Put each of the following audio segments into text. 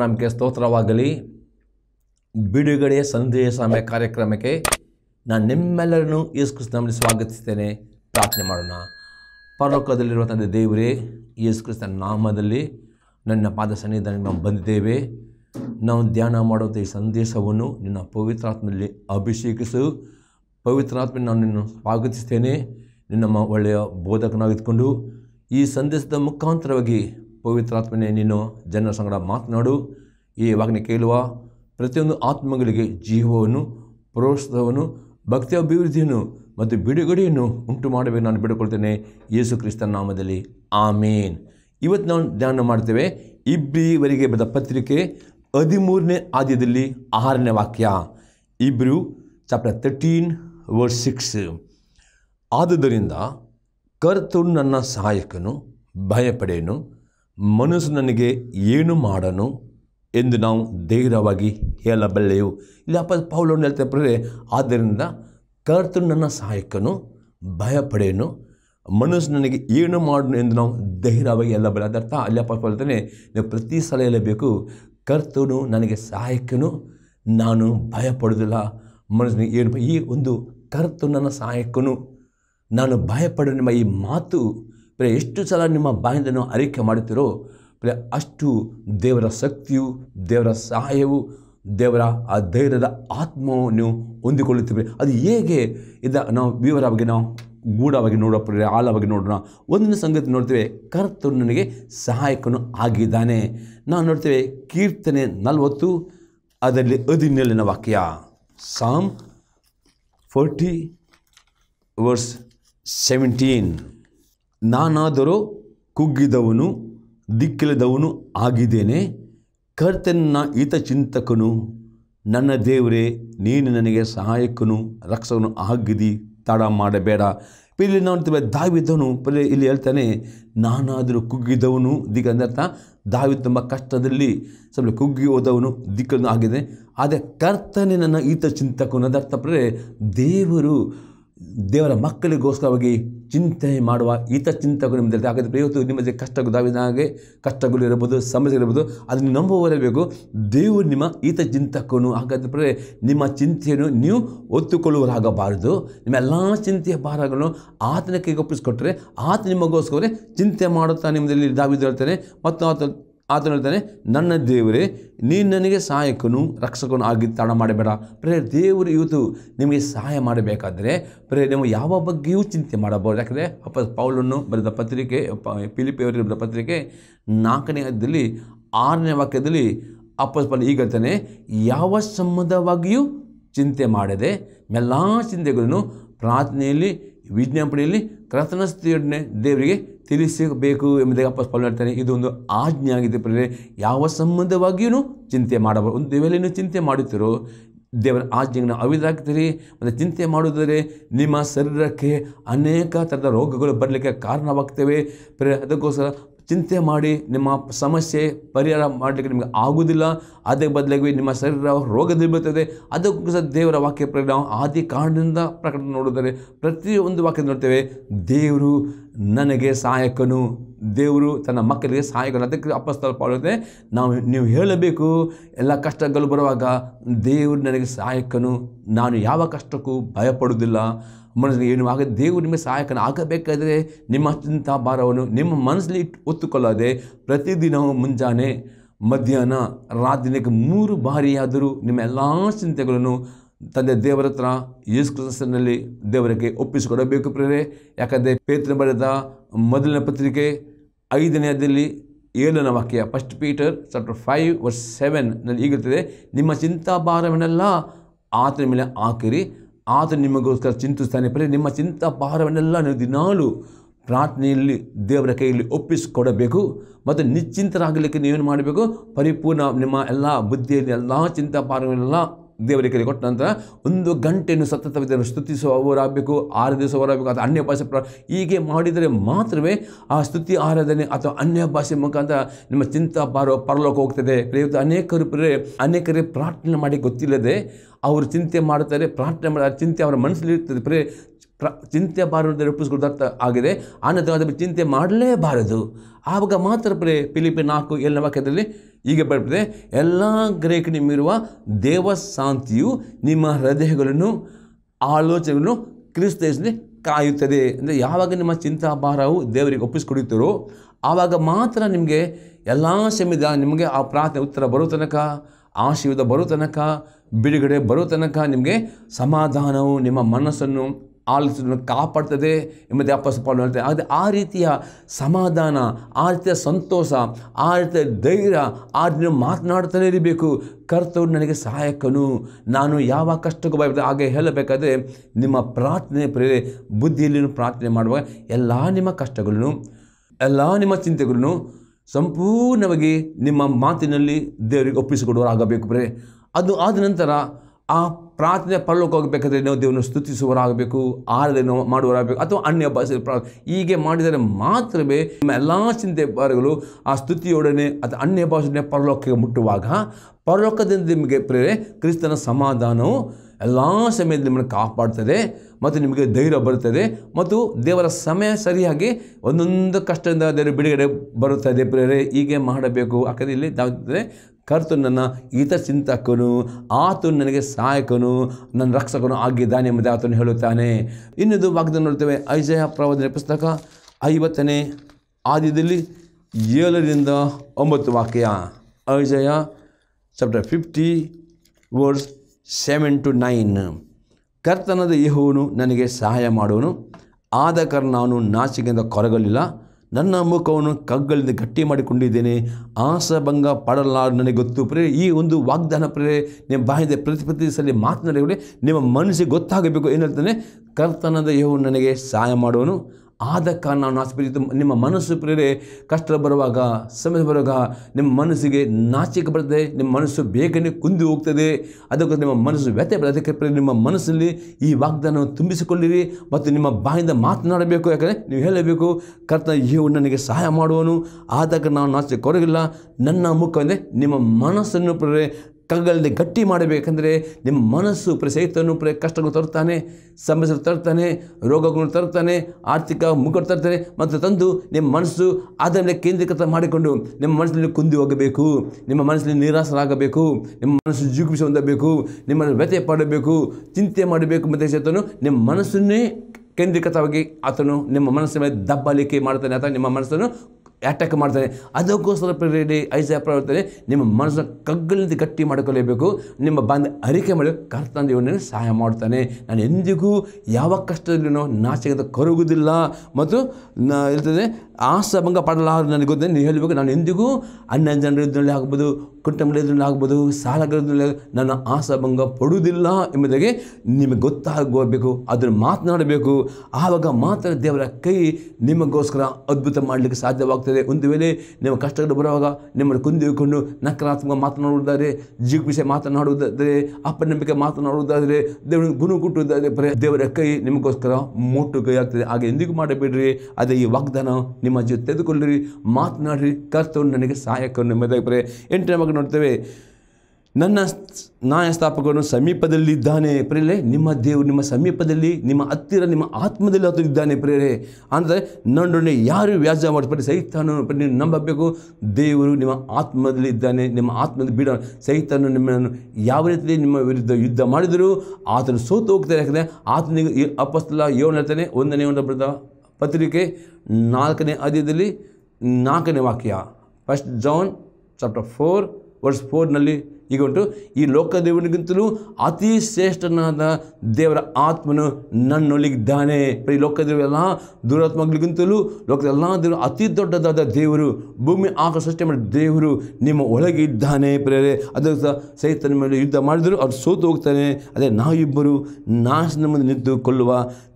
ನಮಗೆ ಸ್ತೋತ್ರವಾಗಲಿ ಬಿಡುಗಡೆ ಸಂದೇಹ ಸಮಯ ಕಾರ್ಯಕ್ರಮಕ್ಕೆ ನಾನು ನಿಮ್ಮೆಲ್ಲರನ್ನು ಯೇಸು ಕ್ರಿಸ್ತನಲ್ಲಿ ಸ್ವಾಗತಿಸ್ತೇನೆ ಪ್ರಾರ್ಥನೆ ಮಾಡೋಣ ಪರಲೋಕದಲ್ಲಿರುವ ತಂದೆ ದೇವರೇ ಯೇಸುಕ್ರಿಸ್ತನ ನಾಮದಲ್ಲಿ ನನ್ನ ಪಾದ ಸನ್ನಿಧಾನಕ್ಕೆ ನಾವು ಬಂದಿದ್ದೇವೆ ನಾವು ಧ್ಯಾನ ಮಾಡುವಂಥ ಈ ಸಂದೇಶವನ್ನು ನಿನ್ನ ಪವಿತ್ರಾತ್ಮನಲ್ಲಿ ಅಭಿಷೇಕಿಸು ಪವಿತ್ರಾತ್ಮ ನಾನು ನಿನ್ನ ಸ್ವಾಗತಿಸ್ತೇನೆ ನಿಮ್ಮ ಒಳ್ಳೆಯ ಬೋಧಕನಾಗಿದ್ದುಕೊಂಡು ಈ ಸಂದೇಶದ ಮುಖಾಂತರವಾಗಿ ಪವಿತ್ರಾತ್ಮನೇ ನೀನು ಜನರ ಸಂಗಡ ಮಾತನಾಡು ಈ ವಾಗ್ನೆ ಕೇಳುವ ಪ್ರತಿಯೊಂದು ಆತ್ಮಗಳಿಗೆ ಜೀವವನ್ನು ಪ್ರೋತ್ಸಾಹವನ್ನು ಭಕ್ತಿ ಅಭಿವೃದ್ಧಿಯನ್ನು ಮತ್ತು ಬಿಡುಗಡೆಯನ್ನು ಉಂಟು ಮಾಡಬೇಕು ನಾನು ಬಿಡಿಕೊಳ್ತೇನೆ ಯೇಸು ಕ್ರಿಸ್ತನ ನಾಮದಲ್ಲಿ ಆಮೇನ್ ಇವತ್ತು ನಾವು ಧ್ಯಾನ ಮಾಡ್ತೇವೆ ಇಬ್ಬರಿವರಿಗೆ ಬಂದ ಪತ್ರಿಕೆ ಹದಿಮೂರನೇ ಆದ್ಯದಲ್ಲಿ ಆರನೇ ವಾಕ್ಯ ಇಬ್ರು ಚಾಪ್ಟರ್ ತರ್ಟೀನ್ ವರ್ಡ್ ಸಿಕ್ಸ್ ಆದುದರಿಂದ ಕರ್ತನು ನನ್ನ ಸಹಾಯಕನು ಭಯಪಡೆಯನು ಮನಸ್ಸು ನನಗೆ ಏನು ಮಾಡನು ಎಂದು ನಾವು ಧೈರ್ಯವಾಗಿ ಹೇಳಬಲ್ಲೆವು ಇಲ್ಲಿ ಅಪ್ಪ ಪೌಲನ್ನು ಹೇಳ್ತಾರೆ ಆದ್ದರಿಂದ ಕರ್ತನು ನನ್ನ ಸಹಾಯಕನು ಭಯಪಡೆಯನು ಮನಸ್ಸು ನನಗೆ ಏನು ಮಾಡನು ಎಂದು ನಾವು ಧೈರ್ಯವಾಗಿ ಹೇಳಬಲ್ಲ ಅದರ್ಥ ಅಲ್ಲಿ ಅಪ್ಪ ಹೇಳ್ತಾನೆ ನೀವು ಪ್ರತಿ ಸಲ ಹೇಳಬೇಕು ಕರ್ತನು ನನಗೆ ಸಹಾಯಕನು ನಾನು ಪಡೋದಿಲ್ಲ ಮನಸ್ಸಿನ ಏನು ಈ ಒಂದು ಕರ್ತು ನನ್ನ ಸಹಾಯಕನು ನಾನು ಭಯಪಡೋ ನಿಮ್ಮ ಈ ಮಾತು ಪ್ರಿಯ ಎಷ್ಟು ಸಲ ನಿಮ್ಮ ನಾವು ಅರಿಕೆ ಮಾಡುತ್ತೀರೋ ಪ್ರಿಯ ಅಷ್ಟು ದೇವರ ಶಕ್ತಿಯು ದೇವರ ಸಹಾಯವು ದೇವರ ಆ ಧೈರ್ಯದ ಆತ್ಮವು ನೀವು ಹೊಂದಿಕೊಳ್ಳುತ್ತೀವಿ ಅದು ಹೇಗೆ ಇದ ನಾವು ವಿವರ ಬಗ್ಗೆ ನಾವು ಗೂಢವಾಗಿ ನೋಡೋ ಆಳವಾಗಿ ನೋಡೋಣ ಒಂದನೇ ಸಂಗತಿ ನೋಡ್ತೇವೆ ಕರ್ತನು ನನಗೆ ಸಹಾಯಕನು ಆಗಿದ್ದಾನೆ ನಾವು ನೋಡ್ತೇವೆ ಕೀರ್ತನೆ ನಲವತ್ತು ಅದರಲ್ಲಿ ಹದಿನೇಳಿನ ವಾಕ್ಯ ಸಾಮ್ ಫೋರ್ಟಿ ವರ್ಸ್ ಸೆವೆಂಟೀನ್ ನಾನಾದರೂ ಕುಗ್ಗಿದವನು ದಿಕ್ಕಿಲ್ಲದವನು ಆಗಿದ್ದೇನೆ ಕರ್ತನ ಈತ ಚಿಂತಕನು ನನ್ನ ದೇವರೇ ನೀನು ನನಗೆ ಸಹಾಯಕನು ರಕ್ಷಕನು ಆಗಿದಿ ತಡ ಮಾಡಬೇಡ ಇಲ್ಲಿ ನಾವು ದಾವಿದವನು ಇಲ್ಲಿ ಹೇಳ್ತಾನೆ ನಾನಾದರೂ ಕುಗ್ಗಿದವನು ದಿಗ್ ಅಂದರ್ಥ ದಾವಿದ ತುಂಬ ಕಷ್ಟದಲ್ಲಿ ಸ್ವಲ್ಪ ಕುಗ್ಗಿ ಹೋದವನು ದಿಕ್ಕನ್ನು ಆಗಿದೆ ಆದರೆ ಕರ್ತನೇ ನನ್ನ ಈತ ಚಿಂತಕನು ಅದರ್ಥ ಪ್ರೇ ದೇವರು ದೇವರ ಮಕ್ಕಳಿಗೋಸ್ಕರವಾಗಿ ಚಿಂತೆ ಮಾಡುವ ಈತ ಚಿಂತಕರು ನಿಮ್ಮದಿರುತ್ತೆ ಹಾಗಾದರೆ ಪ್ರೇವತ್ತು ಕಷ್ಟಗಳು ಕಷ್ಟ ಹಾಗೆ ಕಷ್ಟಗಳು ಇರಬಹುದು ಸಮಸ್ಯೆ ಇರಬಹುದು ಅದನ್ನು ನಂಬುವರಬೇಕು ದೇವರು ನಿಮ್ಮ ಈತ ಚಿಂತಕನು ಹಾಗಾದರೆ ನಿಮ್ಮ ಚಿಂತೆಯನ್ನು ನೀವು ಒತ್ತುಕೊಳ್ಳುವರಾಗಬಾರದು ನಿಮ್ಮ ಎಲ್ಲ ಚಿಂತೆಯ ಭಾರಗಳನ್ನು ಆತನ ಕೈಗೊಪ್ಪಿಸಿಕೊಟ್ಟರೆ ಆತ ನಿಮಗೋಸ್ಕರ ಚಿಂತೆ ಮಾಡುತ್ತಾ ನಿಮ್ಮದಲ್ಲಿ ದಾವಿದ ಹೇಳ್ತಾನೆ ಮತ್ತು ಆತ ಆತನು ಹೇಳ್ತಾನೆ ನನ್ನ ದೇವರೇ ನೀನು ನನಗೆ ಸಹಾಯಕನು ರಕ್ಷಕನು ಆಗಿ ತಾಣ ಮಾಡಬೇಡ ಪ್ರೇ ದೇವರು ಇವತ್ತು ನಿಮಗೆ ಸಹಾಯ ಮಾಡಬೇಕಾದ್ರೆ ಪ್ರೇ ನೀವು ಯಾವ ಬಗ್ಗೆಯೂ ಚಿಂತೆ ಮಾಡಬಹುದು ಯಾಕಂದರೆ ಅಪ್ಪ ಪೌಲನ್ನು ಬರೆದ ಪತ್ರಿಕೆ ಪಿಲಿಪಿಯವರಿಗೆ ಬರೆದ ಪತ್ರಿಕೆ ನಾಲ್ಕನೇ ಹದ್ದಲ್ಲಿ ಆರನೇ ವಾಕ್ಯದಲ್ಲಿ ಪಾಲ್ ಈಗ ಹೇಳ್ತಾನೆ ಯಾವ ಸಂಬಂಧವಾಗಿಯೂ ಚಿಂತೆ ಮಾಡದೆ ಎಲ್ಲ ಚಿಂತೆಗಳನ್ನು ಪ್ರಾರ್ಥನೆಯಲ್ಲಿ ವಿಜ್ಞಾಪನೆಯಲ್ಲಿ ಕರ್ತನ ದೇವರಿಗೆ ತಿಳಿಸಬೇಕು ಎಂಬುದಾಗಿ ಅಪ್ಪ ಹೇಳ್ತಾರೆ ಇದೊಂದು ಆಜ್ಞೆ ಆಗಿದೆ ಪ್ರೇರೆ ಯಾವ ಸಂಬಂಧವಾಗಿಯೂ ಚಿಂತೆ ಮಾಡಬಾರ್ದು ಒಂದು ಇವೆಲ್ಲ ಚಿಂತೆ ಮಾಡುತ್ತಿರೋ ದೇವರ ಆಜ್ಞೆಗಳನ್ನು ಅವಿದಾಗ್ತೀರಿ ಮತ್ತು ಚಿಂತೆ ಮಾಡುವುದರೆ ನಿಮ್ಮ ಶರೀರಕ್ಕೆ ಅನೇಕ ಥರದ ರೋಗಗಳು ಬರಲಿಕ್ಕೆ ಕಾರಣವಾಗ್ತವೆ ಪ್ರ ಅದಕ್ಕೋಸ್ಕರ ಚಿಂತೆ ಮಾಡಿ ನಿಮ್ಮ ಸಮಸ್ಯೆ ಪರಿಹಾರ ಮಾಡಲಿಕ್ಕೆ ನಿಮಗೆ ಆಗುವುದಿಲ್ಲ ಅದಕ್ಕೆ ಬದಲಾಗಿ ನಿಮ್ಮ ಶರೀರ ರೋಗ ದಿಬ್ಬುತ್ತದೆ ಅದಕ್ಕೂ ಸಹ ದೇವರ ವಾಕ್ಯ ನಾವು ಆದಿ ಕಾರಣದಿಂದ ಪ್ರಕಟ ನೋಡಿದರೆ ಪ್ರತಿಯೊಂದು ವಾಕ್ಯ ನೋಡ್ತೇವೆ ದೇವರು ನನಗೆ ಸಹಾಯಕನು ದೇವರು ತನ್ನ ಮಕ್ಕಳಿಗೆ ಸಹಾಯಕನು ಅದಕ್ಕೆ ಅಪಸ್ತಲ ನಾವು ನೀವು ಹೇಳಬೇಕು ಎಲ್ಲ ಕಷ್ಟಗಳು ಬರುವಾಗ ದೇವರು ನನಗೆ ಸಹಾಯಕನು ನಾನು ಯಾವ ಕಷ್ಟಕ್ಕೂ ಭಯಪಡುವುದಿಲ್ಲ ಮನಸ್ಸಿಗೆ ಏನು ಹಾಗೆ ದೇವರು ನಿಮಗೆ ಸಹಾಯಕನ ಆಗಬೇಕಾದರೆ ನಿಮ್ಮ ಅತ್ಯಂತ ಭಾರವನ್ನು ನಿಮ್ಮ ಮನಸ್ಸಲ್ಲಿ ಒತ್ತುಕೊಳ್ಳದೆ ಪ್ರತಿದಿನವೂ ಮುಂಜಾನೆ ಮಧ್ಯಾಹ್ನ ರಾತ್ರಿ ಮೂರು ಬಾರಿಯಾದರೂ ನಿಮ್ಮ ಎಲ್ಲ ಚಿಂತೆಗಳನ್ನು ತಂದೆ ದೇವರ ಹತ್ರ ಯೇಸು ದೇವರಿಗೆ ಒಪ್ಪಿಸಿಕೊಡಬೇಕು ಪ್ರೇರೆ ಯಾಕಂದರೆ ಪೇತ್ರ ಬರೆದ ಮೊದಲಿನ ಪತ್ರಿಕೆ ಐದನೆಯದಲ್ಲಿ ಏಳನ ವಾಕ್ಯ first Peter chapter five seven ಸೆವೆನ್ನಲ್ಲಿ ಈಗಿರ್ತದೆ ನಿಮ್ಮ ಚಿಂತಾಭಾರವನ್ನೆಲ್ಲ ಆತನ ಮೇಲೆ ಹಾಕಿರಿ ಆದರೆ ನಿಮಗೋಸ್ಕರ ಚಿಂತಿಸ್ತಾನೆ ಪ್ರೇ ನಿಮ್ಮ ಚಿಂತ ಭಾರವನ್ನೆಲ್ಲ ನೀವು ದಿನಾಲು ಪ್ರಾರ್ಥನೆಯಲ್ಲಿ ದೇವರ ಕೈಯಲ್ಲಿ ಒಪ್ಪಿಸಿಕೊಡಬೇಕು ಮತ್ತು ನಿಶ್ಚಿಂತರಾಗಲಿಕ್ಕೆ ನೀವೇನು ಮಾಡಬೇಕು ಪರಿಪೂರ್ಣ ನಿಮ್ಮ ಎಲ್ಲ ಬುದ್ಧಿಯಲ್ಲಿ ಎಲ್ಲ ಚಿಂತಾ ಭಾರವನ್ನೆಲ್ಲ ದೇವರಿಗೆ ಕೈ ಕೊಟ್ಟ ನಂತರ ಒಂದು ಗಂಟೆಯನ್ನು ಸತತ ಸ್ತುತಿಸುವವರಾಗಬೇಕು ಸ್ತುತಿಸುವ ಅವರಾಗಬೇಕು ಆರು ಅಥವಾ ಅನ್ಯ ಭಾಷೆ ಪ್ರ ಹೀಗೆ ಮಾಡಿದರೆ ಮಾತ್ರವೇ ಆ ಸ್ತುತಿ ಆರಾಧನೆ ಅಥವಾ ಅನ್ಯ ಭಾಷೆ ಮುಖಾಂತರ ನಿಮ್ಮ ಚಿಂತೆ ಬಾರೋ ಪರಲೋಕ ಹೋಗ್ತದೆ ಪ್ರಯುಕ್ತ ಅನೇಕರು ಅನೇಕರೇ ಪ್ರಾರ್ಥನೆ ಮಾಡಿ ಗೊತ್ತಿಲ್ಲದೆ ಅವರು ಚಿಂತೆ ಮಾಡ್ತಾರೆ ಪ್ರಾರ್ಥನೆ ಮಾಡಿ ಚಿಂತೆ ಅವರ ಮನಸ್ಸಲ್ಲಿ ಇರ್ತದೆ ಪ್ರೇ ಪ್ರ ಚಿಂತೆ ಬಾರದೆ ರೂಪಿಸ್ಕೊಡ್ದರ್ಥ ಆಗಿದೆ ಆನಂತರ ಅದರ ಚಿಂತೆ ಮಾಡಲೇಬಾರದು ಆವಾಗ ಮಾತ್ರ ಪ್ರೇ ಪಿಲಿಪಿ ನಾಲ್ಕು ಎಲ್ಲ ವಾಕ್ಯದಲ್ಲಿ ಹೀಗೆ ಬರ್ತದೆ ಎಲ್ಲ ಗ್ರೇಕ್ ನಿಮ್ಮಿರುವ ದೇವಶಾಂತಿಯು ನಿಮ್ಮ ಹೃದಯಗಳನ್ನು ಆಲೋಚನೆಗಳನ್ನು ಕ್ರಿಸ್ತೈಸಿ ಕಾಯುತ್ತದೆ ಅಂದರೆ ಯಾವಾಗ ನಿಮ್ಮ ಚಿಂತಾಭಾರವು ದೇವರಿಗೆ ಒಪ್ಪಿಸ್ಕೊಡುತ್ತಾರೋ ಆವಾಗ ಮಾತ್ರ ನಿಮಗೆ ಎಲ್ಲ ಸಮಯದ ನಿಮಗೆ ಆ ಪ್ರಾರ್ಥನೆ ಉತ್ತರ ಬರೋ ತನಕ ಆಶೀರ್ವಾದ ಬರೋ ತನಕ ಬಿಡುಗಡೆ ಬರೋ ತನಕ ನಿಮಗೆ ಸಮಾಧಾನವು ನಿಮ್ಮ ಮನಸ್ಸನ್ನು ಆಲಿಸಿದ ಕಾಪಾಡ್ತದೆ ಎಂಬುದೇ ಪಾಲು ಹೇಳ್ತಾರೆ ಆದರೆ ಆ ರೀತಿಯ ಸಮಾಧಾನ ಆ ರೀತಿಯ ಸಂತೋಷ ಆ ರೀತಿಯ ಧೈರ್ಯ ಆ ರೀತಿ ಮಾತನಾಡ್ತಾನೆ ಇರಬೇಕು ಕರ್ತವ್ರು ನನಗೆ ಸಹಾಯಕನು ನಾನು ಯಾವ ಕಷ್ಟಕ್ಕೂ ಭಯಪಡ್ತೇನೆ ಹಾಗೆ ಹೇಳಬೇಕಾದ್ರೆ ನಿಮ್ಮ ಪ್ರಾರ್ಥನೆ ಪ್ರೇರೆ ಬುದ್ಧಿಯಲ್ಲಿ ಪ್ರಾರ್ಥನೆ ಮಾಡುವಾಗ ಎಲ್ಲ ನಿಮ್ಮ ಕಷ್ಟಗಳನ್ನು ಎಲ್ಲ ನಿಮ್ಮ ಚಿಂತೆಗಳನ್ನು ಸಂಪೂರ್ಣವಾಗಿ ನಿಮ್ಮ ಮಾತಿನಲ್ಲಿ ದೇವರಿಗೆ ಒಪ್ಪಿಸಿಕೊಡುವರಾಗಬೇಕು ಪ್ರೇ ಅದು ಆದ ನಂತರ ಆ ಪ್ರಾರ್ಥನೆ ಪರಲೋಕ ಹೋಗಬೇಕಾದ್ರೆ ನಾವು ದೇವರನ್ನು ಸ್ತುತಿಸುವರಾಗಬೇಕು ಆರಾಧನೆ ಮಾಡುವರಾಗಬೇಕು ಅಥವಾ ಅನ್ಯ ಭಾಷೆ ಹೀಗೆ ಮಾಡಿದರೆ ಮಾತ್ರವೇ ನಿಮ್ಮ ಎಲ್ಲ ಚಿಂತೆ ಬಾರಗಳು ಆ ಸ್ತುತಿಯೊಡನೆ ಅಥವಾ ಅನ್ಯ ಭಾಷೆಯ ಪರಲೋಕಕ್ಕೆ ಮುಟ್ಟುವಾಗ ಪರಲೋಕದಿಂದ ನಿಮಗೆ ಪ್ರೇರೆ ಕ್ರಿಸ್ತನ ಸಮಾಧಾನವು ಎಲ್ಲ ಸಮಯದಲ್ಲಿ ನಿಮ್ಮನ್ನು ಕಾಪಾಡ್ತದೆ ಮತ್ತು ನಿಮಗೆ ಧೈರ್ಯ ಬರುತ್ತದೆ ಮತ್ತು ದೇವರ ಸಮಯ ಸರಿಯಾಗಿ ಒಂದೊಂದು ಕಷ್ಟದಿಂದ ದೇವರ ಬಿಡುಗಡೆ ಬರುತ್ತದೆ ಪ್ರೇರೆ ಹೀಗೆ ಮಾಡಬೇಕು ಯಾಕಂದರೆ ಇಲ್ಲಿ ಕರ್ತನು ನನ್ನ ಈತ ಚಿಂತಕನು ಆತನು ನನಗೆ ಸಹಾಯಕನು ನನ್ನ ರಕ್ಷಕನು ಆಗಿದ್ದಾನೆ ಎಂಬುದೇ ಆತನು ಹೇಳುತ್ತಾನೆ ಇನ್ನೊಂದು ಭಾಗದ ನೋಡ್ತೇವೆ ಐಜಯ ಪ್ರವಾದನೆ ಪುಸ್ತಕ ಐವತ್ತನೇ ಆದ್ಯದಲ್ಲಿ ಏಳರಿಂದ ಒಂಬತ್ತು ವಾಕ್ಯ Isaiah chapter fifty verse seven to nine ಕರ್ತನದ ಯಹುವನು ನನಗೆ ಸಹಾಯ ಮಾಡುವನು ಆದ ಕಾರಣ ನಾನು ನಾಚಿಕೆಯಿಂದ ಕೊರಗಲಿಲ್ಲ ನನ್ನ ಮುಖವನ್ನು ಕಗ್ಗಳಿಂದ ಗಟ್ಟಿ ಮಾಡಿಕೊಂಡಿದ್ದೇನೆ ಆಸಭಂಗ ಪಡಲಾರ ನನಗೆ ಗೊತ್ತು ಪ್ರೇ ಈ ಒಂದು ವಾಗ್ದಾನ ಪ್ರೇ ನಿಮ್ಮ ಬಾಯಿಂದ ಪ್ರತಿ ಪ್ರತಿ ಸಲ ನಿಮ್ಮ ಮನಸ್ಸಿಗೆ ಗೊತ್ತಾಗಬೇಕು ಹೇಳ್ತಾನೆ ಕರ್ತನದ ಯಹೋ ನನಗೆ ಸಹಾಯ ಮಾಡುವನು ಆದ ಕಾರಣ ನಾನು ನಿಮ್ಮ ಮನಸ್ಸು ಪ್ರೇರೆ ಕಷ್ಟ ಬರುವಾಗ ಸಮಸ್ಯೆ ಬರುವಾಗ ನಿಮ್ಮ ಮನಸ್ಸಿಗೆ ನಾಚಿಕೆ ಬರ್ತದೆ ನಿಮ್ಮ ಮನಸ್ಸು ಬೇಗನೆ ಕುಂದಿ ಹೋಗ್ತದೆ ಅದಕ್ಕೆ ನಿಮ್ಮ ಮನಸ್ಸು ವ್ಯಥೆ ಬರ್ತದೆ ಅದಕ್ಕೆ ನಿಮ್ಮ ಮನಸ್ಸಲ್ಲಿ ಈ ವಾಗ್ದಾನವನ್ನು ತುಂಬಿಸಿಕೊಳ್ಳಿರಿ ಮತ್ತು ನಿಮ್ಮ ಬಾಯಿಂದ ಮಾತನಾಡಬೇಕು ಯಾಕಂದರೆ ನೀವು ಹೇಳಬೇಕು ಕರ್ತ ಇವು ನನಗೆ ಸಹಾಯ ಮಾಡುವನು ಆದಾಗ ನಾನು ನಾಚಿಕೆ ಕೊರಗಿಲ್ಲ ನನ್ನ ಮುಖ ಅಂದರೆ ನಿಮ್ಮ ಮನಸ್ಸನ್ನು ಪ್ರೇರೆ ತಗಲ್ದೆ ಗಟ್ಟಿ ಮಾಡಬೇಕೆಂದರೆ ನಿಮ್ಮ ಮನಸ್ಸು ಪ್ರಸೈತನು ಪ್ರ ಕಷ್ಟಗಳು ತರುತ್ತಾನೆ ಸಮಸ್ಯೆ ತರುತ್ತಾನೆ ರೋಗಗಳು ತರುತ್ತಾನೆ ಆರ್ಥಿಕ ಮುಗ್ಗಟ್ಟು ತರ್ತಾನೆ ಮತ್ತು ತಂದು ನಿಮ್ಮ ಮನಸ್ಸು ಅದನ್ನೇ ಕೇಂದ್ರೀಕೃತ ಮಾಡಿಕೊಂಡು ನಿಮ್ಮ ಮನಸ್ಸಿನಲ್ಲಿ ಕುಂದಿ ಹೋಗಬೇಕು ನಿಮ್ಮ ಮನಸ್ಸಿನಲ್ಲಿ ನಿರಾಸರಾಗಬೇಕು ನಿಮ್ಮ ಮನಸ್ಸು ಜಿಗುಪ್ಸೆ ಹೊಂದಬೇಕು ನಿಮ್ಮನ್ನು ವ್ಯಥೆ ಪಡಬೇಕು ಚಿಂತೆ ಮಾಡಬೇಕು ಮತ್ತು ಸೇತನು ನಿಮ್ಮ ಮನಸ್ಸನ್ನೇ ಕೇಂದ್ರೀಕೃತವಾಗಿ ಆತನು ನಿಮ್ಮ ಮನಸ್ಸಿನ ಮೇಲೆ ದಬ್ಬಲಿಕೆ ಮಾಡ್ತಾನೆ ಅಥವಾ ನಿಮ್ಮ ಮನಸ್ಸನ್ನು ಅಟ್ಯಾಕ್ ಮಾಡ್ತಾರೆ ಅದಕ್ಕೋಸ್ಕರ ಪ್ರೇರಿ ಐಸೆ ಪ್ರವರ್ತನೆ ನಿಮ್ಮ ಮನಸ್ಸನ್ನು ಕಗ್ಗಲಿಂದ ಗಟ್ಟಿ ಮಾಡ್ಕೊಳ್ಳೇಬೇಕು ನಿಮ್ಮ ಬಾಂಧ ಅರಿಕೆ ಮಾಡಿ ಕರ್ತನ ಸಹಾಯ ಮಾಡ್ತಾನೆ ನಾನು ಎಂದಿಗೂ ಯಾವ ಕಷ್ಟದಲ್ಲೂ ನಾಚಿಕೆಯಿಂದ ಕರುಗುವುದಿಲ್ಲ ಮತ್ತು ಇರ್ತದೆ ಆಸಭಂಗ ಪಡಲಾರ ನನಗೆ ಗೊತ್ತೆ ನೀವು ಹೇಳಬೇಕು ನಾನು ಎಂದಿಗೂ ಅನ್ನ ಜನರ ಆಗ್ಬೋದು ಕುಟುಂಬಗಳ ಆಗ್ಬೋದು ಸಾಲಗಳ ನನ್ನ ಆಸಭಂಗ ಪಡುವುದಿಲ್ಲ ಎಂಬುದಾಗಿ ನಿಮಗೆ ಗೊತ್ತಾಗಬೇಕು ಅದನ್ನು ಮಾತನಾಡಬೇಕು ಆವಾಗ ಮಾತ್ರ ದೇವರ ಕೈ ನಿಮಗೋಸ್ಕರ ಅದ್ಭುತ ಮಾಡಲಿಕ್ಕೆ ಸಾಧ್ಯವಾಗ್ತದೆ ಕಾಣಿಸ್ತದೆ ಒಂದು ವೇಳೆ ನಿಮ್ಮ ಕಷ್ಟಗಳು ಬರುವಾಗ ನಿಮ್ಮನ್ನು ಕುಂದಿಕೊಂಡು ನಕಾರಾತ್ಮಕ ಮಾತನಾಡುವುದಾದರೆ ಜೀವ ವಿಷಯ ಮಾತನಾಡುವುದಾದರೆ ಅಪನಂಬಿಕೆ ಮಾತನಾಡುವುದಾದರೆ ದೇವರಿಗೆ ಗುಣ ಕೊಟ್ಟುವುದಾದರೆ ದೇವರ ಕೈ ನಿಮಗೋಸ್ಕರ ಮೋಟು ಕೈ ಆಗ್ತದೆ ಹಾಗೆ ಎಂದಿಗೂ ಮಾಡಬೇಡ್ರಿ ಅದೇ ಈ ವಾಗ್ದಾನ ನಿಮ್ಮ ಜೊತೆ ತೆಗೆದುಕೊಳ್ಳ್ರಿ ಮಾತನಾಡ್ರಿ ಕರ್ತವನು ನನಗೆ ಸಹಾಯಕ ಮೆದಾಗ ಬರೆ ಎಂಟನೇ ಮಗ ನೋಡ್ತೇವೆ ನನ್ನ ಸಮೀಪದಲ್ಲಿ ಸಮೀಪದಲ್ಲಿದ್ದಾನೆ ಪ್ರೇರೆ ನಿಮ್ಮ ದೇವರು ನಿಮ್ಮ ಸಮೀಪದಲ್ಲಿ ನಿಮ್ಮ ಹತ್ತಿರ ನಿಮ್ಮ ಆತ್ಮದಲ್ಲಿ ಆತನಿದ್ದಾನೆ ಇದ್ದಾನೆ ಪ್ರೇರೆ ಅಂದರೆ ನನ್ನೊಡನೆ ಯಾರು ವ್ಯಾಜ್ಯ ಮಾಡಿಸ್ಬೇಡಿ ಸೈತಾನು ನೀವು ನಂಬಬೇಕು ದೇವರು ನಿಮ್ಮ ಆತ್ಮದಲ್ಲಿ ಇದ್ದಾನೆ ನಿಮ್ಮ ಆತ್ಮದಲ್ಲಿ ಬಿಡ ಸೈತಾನು ನಿಮ್ಮನ್ನು ಯಾವ ರೀತಿಯಲ್ಲಿ ನಿಮ್ಮ ವಿರುದ್ಧ ಯುದ್ಧ ಮಾಡಿದರೂ ಆತನು ಸೋತು ಹೋಗ್ತಾರೆ ಯಾಕಂದರೆ ಆತನಿಗೆ ಅಪಸ್ತಲ ಏಳು ಒಂದನೇ ಒಂದು ಬರೆದ ಪತ್ರಿಕೆ ನಾಲ್ಕನೇ ಅಧ್ಯಯದಲ್ಲಿ ನಾಲ್ಕನೇ ವಾಕ್ಯ first John chapter four verse ಫೋರ್ನಲ್ಲಿ ಹೀಗುಂಟು ಈ ಲೋಕದೇವನಿಗಿಂತಲೂ ಅತಿ ಶ್ರೇಷ್ಠನಾದ ದೇವರ ಆತ್ಮನು ನನ್ನೊಳಗಿದ್ದಾನೆ ಈ ಲೋಕದೇವ ಎಲ್ಲ ದುರಾತ್ಮಗಳಿಗಿಂತಲೂ ಲೋಕದ ಎಲ್ಲ ದೇವರು ಅತಿ ದೊಡ್ಡದಾದ ದೇವರು ಭೂಮಿ ಆಕ ಸೃಷ್ಟಿ ಮಾಡಿದ ದೇವರು ನಿಮ್ಮ ಒಳಗೆ ಇದ್ದಾನೆ ಪ್ರೇರೆ ಅದು ಸಹ ಸೈತನ ಮೇಲೆ ಯುದ್ಧ ಮಾಡಿದ್ರು ಅವ್ರು ಸೋತು ಹೋಗ್ತಾನೆ ಅದೇ ನಾವಿಬ್ಬರು ನಾಶನ ಮುಂದೆ ನಿಂತು ಕೊಲ್ಲುವ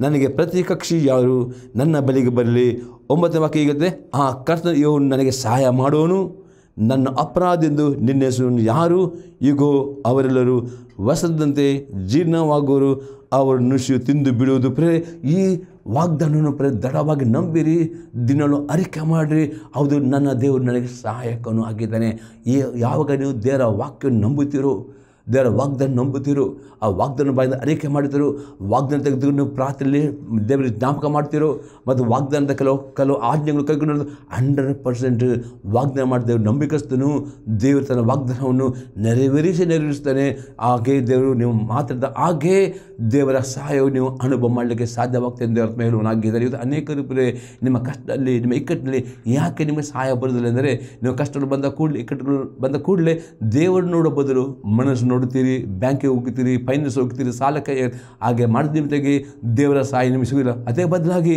ನನಗೆ ಪ್ರತಿ ಕಕ್ಷಿ ಯಾರು ನನ್ನ ಬಲಿಗೆ ಬರಲಿ ಒಂಬತ್ತನೇ ವಾಕ್ಯ ಈಗತ್ತೆ ಆ ಕರ್ತನ ಇವನು ನನಗೆ ಸಹಾಯ ಮಾಡೋನು ನನ್ನ ಅಪರಾಧ ಎಂದು ಹೆಸರು ಯಾರು ಈಗೋ ಅವರೆಲ್ಲರೂ ವಸದಂತೆ ಜೀರ್ಣವಾಗುವರು ಅವರು ನುಸಿ ತಿಂದು ಬಿಡುವುದು ಪ್ರೇ ಈ ವಾಗ್ದಾನವನ್ನು ಪ್ರೇ ದೃಢವಾಗಿ ನಂಬಿರಿ ದಿನಲು ಅರಿಕೆ ಮಾಡಿರಿ ಹೌದು ನನ್ನ ದೇವರು ನನಗೆ ಸಹಾಯಕನೂ ಆಗಿದ್ದಾನೆ ಈ ಯಾವಾಗ ನೀವು ದೇವರ ವಾಕ್ಯವನ್ನು ನಂಬುತ್ತೀರೋ ದೇವರ ವಾಗ್ದಾನ ನಂಬುತ್ತಿರು ಆ ವಾಗ್ದಾನ ಬಾಯಿಂದ ಅರಿಕೆ ಮಾಡಿದರು ವಾಗ್ದಾನ ತೆಗೆದುಕೊಂಡು ನೀವು ಪ್ರಾರ್ಥನೆಯಲ್ಲಿ ದೇವರಿಗೆ ಜ್ಞಾಪಕ ಮಾಡ್ತಿರು ಮತ್ತು ವಾಗ್ದಾನದ ಕೆಲವು ಕೆಲವು ಆಜ್ಞೆಗಳು ಕೈಗೊಂಡು ಹಂಡ್ರೆಡ್ ಪರ್ಸೆಂಟ್ ವಾಗ್ದಾನ ಮಾಡಿದೆವು ನಂಬಿಕಸ್ತನು ದೇವರು ತನ್ನ ವಾಗ್ದಾನವನ್ನು ನೆರವೇರಿಸಿ ನೆರವೇರಿಸ್ತಾನೆ ಹಾಗೆ ದೇವರು ನೀವು ಮಾತಾಡಿದ ಹಾಗೆ ದೇವರ ಸಹಾಯವು ನೀವು ಅನುಭವ ಮಾಡಲಿಕ್ಕೆ ಸಾಧ್ಯವಾಗ್ತದೆ ಎಂದು ಅರ್ಥ ಹೇಳುವನಾಗಿದ್ದಾರೆ ಇವತ್ತು ಅನೇಕ ರೂಪದಲ್ಲಿ ನಿಮ್ಮ ಕಷ್ಟದಲ್ಲಿ ನಿಮ್ಮ ಇಕ್ಕಟ್ಟಿನಲ್ಲಿ ಯಾಕೆ ನಿಮಗೆ ಸಹಾಯ ಬರೋದಿಲ್ಲ ಅಂದರೆ ನೀವು ಕಷ್ಟಗಳು ಬಂದ ಕೂಡಲೇ ಇಕ್ಕಟ್ಟುಗಳು ಬಂದ ಕೂಡಲೇ ದೇವರು ನೋಡೋ ಬದಲು ಮನಸ್ಸು ನೋಡುತ್ತೀರಿ ಬ್ಯಾಂಕಿಗೆ ಹೋಗುತ್ತೀರಿ ಫೈನಾನ್ಸ್ ಹೋಗ್ತೀರಿ ಸಾಲಕ್ಕೆ ಹಾಗೆ ಮಾಡಿದ ದೇವರ ಸಹಾಯ ನಿಮಗೆ ಸಿಗಲಿಲ್ಲ ಅದೇ ಬದಲಾಗಿ